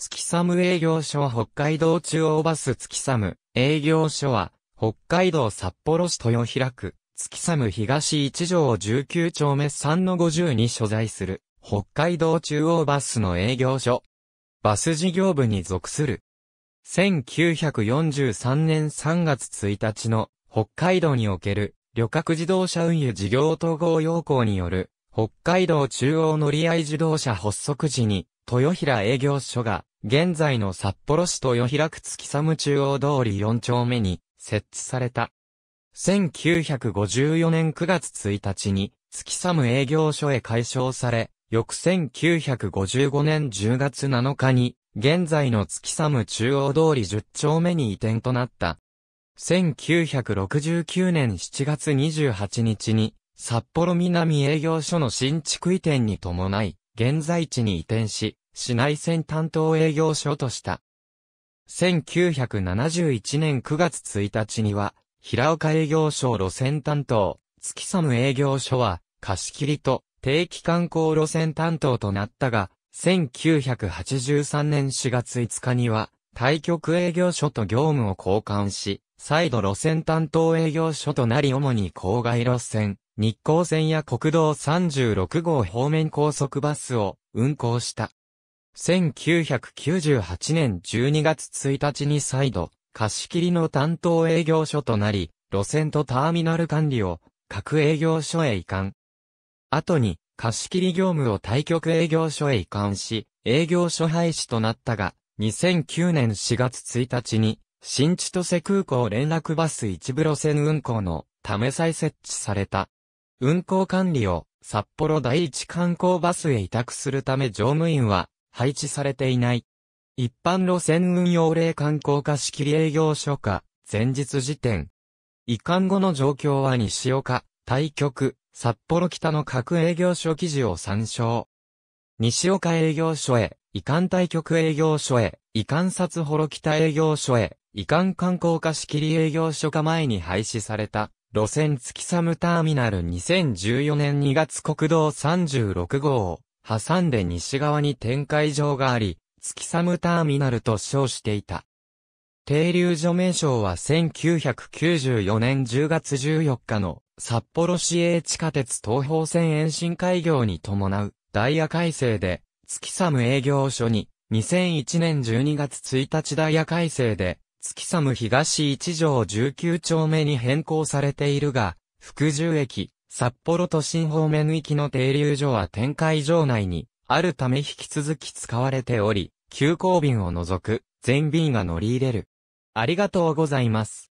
月寒営業所北海道中央バス月寒営業所は、北海道札幌市豊平区、月寒東一条19丁目3の50に所在する、北海道中央バスの営業所。バス事業部に属する。1943年3月1日の北海道における旅客自動車運輸事業統合要項による北海道中央乗り合い自動車発足時に豊平営業所が現在の札幌市豊平区月寒中央通り4丁目に設置された。1954年9月1日に月寒営業所へ改称され、翌1955年10月7日に現在の月寒中央通り10丁目に移転となった。1969年7月28日に札幌南営業所の新築移転に伴い現在地に移転し、市内線担当営業所とした。1971年9月1日には、平岡営業所路線担当、月寒営業所は、貸し切りと定期観光路線担当となったが、1983年4月5日には、対局営業所と業務を交換し、再度路線担当営業所となり主に郊外路線、日光線や国道36号方面高速バスを運行した。1998年12月1日に再度、貸し切りの担当営業所となり、路線とターミナル管理を各営業所へ移管。後に、貸し切り業務を対局営業所へ移管し、営業所廃止となったが、2009年4月1日に、新千歳空港連絡バス一部路線運行のため再設置された。運行管理を札幌第一観光バスへ委託するため乗務員は配置されていない。一般路線運用例観光貸仕切り営業所か、前日時点。移管後の状況は西岡、対局、札幌北の各営業所記事を参照。西岡営業所へ、移管対局営業所へ、移管札幌北営業所へ、移管観光貸仕切り営業所か前に廃止された、路線月サムターミナル2014年2月国道36号。挟んで西側に展開場があり、月寒ターミナルと称していた。停留所名称は1994年10月14日の札幌市営地下鉄東方線延伸開業に伴うダイヤ改正で月寒営業所に2001年12月1日ダイヤ改正で月寒東1条19丁目に変更されているが、福住駅、札幌都心方面行きの停留所は展開場内に、あるため引き続き使われており、急行便を除く、全便が乗り入れる。ありがとうございます。